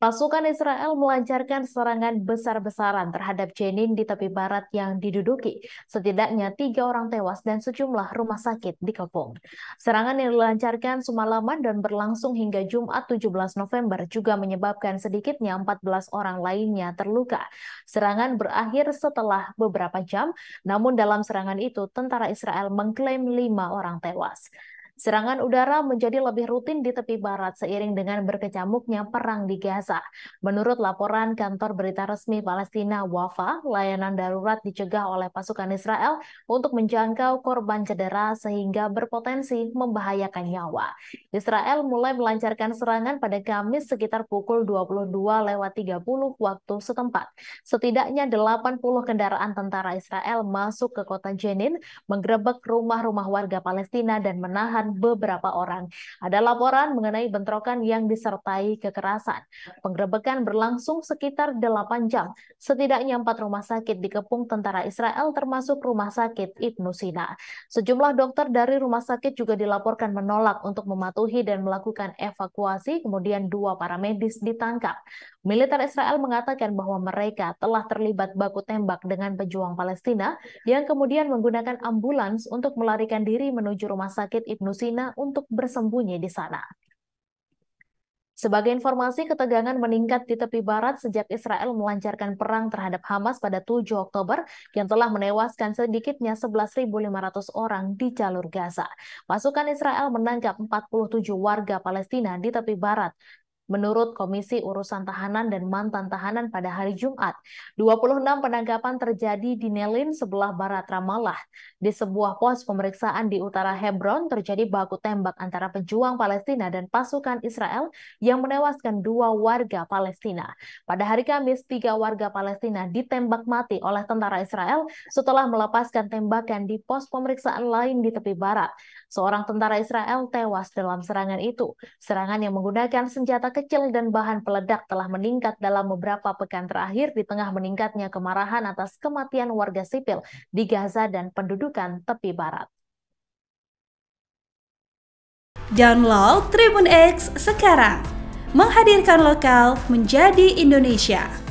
Pasukan Israel melancarkan serangan besar-besaran terhadap Jenin di tepi barat yang diduduki. Setidaknya tiga orang tewas dan sejumlah rumah sakit dikepung. Serangan yang dilancarkan semalaman dan berlangsung hingga Jumat 17 November juga menyebabkan sedikitnya 14 orang lainnya terluka. Serangan berakhir setelah beberapa jam, namun dalam serangan itu tentara Israel mengklaim lima orang tewas. Serangan udara menjadi lebih rutin di tepi barat seiring dengan berkecamuknya perang di Gaza. Menurut laporan kantor berita resmi Palestina Wafa, layanan darurat dicegah oleh pasukan Israel untuk menjangkau korban cedera sehingga berpotensi membahayakan nyawa. Israel mulai melancarkan serangan pada Kamis sekitar pukul 22 lewat waktu setempat. Setidaknya 80 kendaraan tentara Israel masuk ke kota Jenin, menggerebek rumah-rumah warga Palestina dan menahan beberapa orang. Ada laporan mengenai bentrokan yang disertai kekerasan. Penggerebekan berlangsung sekitar 8 jam. Setidaknya empat rumah sakit dikepung tentara Israel termasuk rumah sakit Ibnu Sina. Sejumlah dokter dari rumah sakit juga dilaporkan menolak untuk mematuhi dan melakukan evakuasi, kemudian dua para medis ditangkap. Militer Israel mengatakan bahwa mereka telah terlibat baku tembak dengan pejuang Palestina yang kemudian menggunakan ambulans untuk melarikan diri menuju rumah sakit Ibnu Sina untuk bersembunyi di sana. Sebagai informasi, ketegangan meningkat di tepi barat sejak Israel melancarkan perang terhadap Hamas pada 7 Oktober yang telah menewaskan sedikitnya 11.500 orang di jalur Gaza. Pasukan Israel menangkap 47 warga Palestina di tepi barat menurut Komisi Urusan Tahanan dan Mantan Tahanan pada hari Jumat. 26 penangkapan terjadi di Nelin sebelah barat Ramallah. Di sebuah pos pemeriksaan di utara Hebron terjadi baku tembak antara pejuang Palestina dan pasukan Israel yang menewaskan dua warga Palestina. Pada hari Kamis, tiga warga Palestina ditembak mati oleh tentara Israel setelah melepaskan tembakan di pos pemeriksaan lain di tepi barat. Seorang tentara Israel tewas dalam serangan itu. Serangan yang menggunakan senjata kecil dan bahan peledak telah meningkat dalam beberapa pekan terakhir di tengah meningkatnya kemarahan atas kematian warga sipil di Gaza dan pendudukan tepi barat. Download Tribun X sekarang, menghadirkan lokal menjadi Indonesia.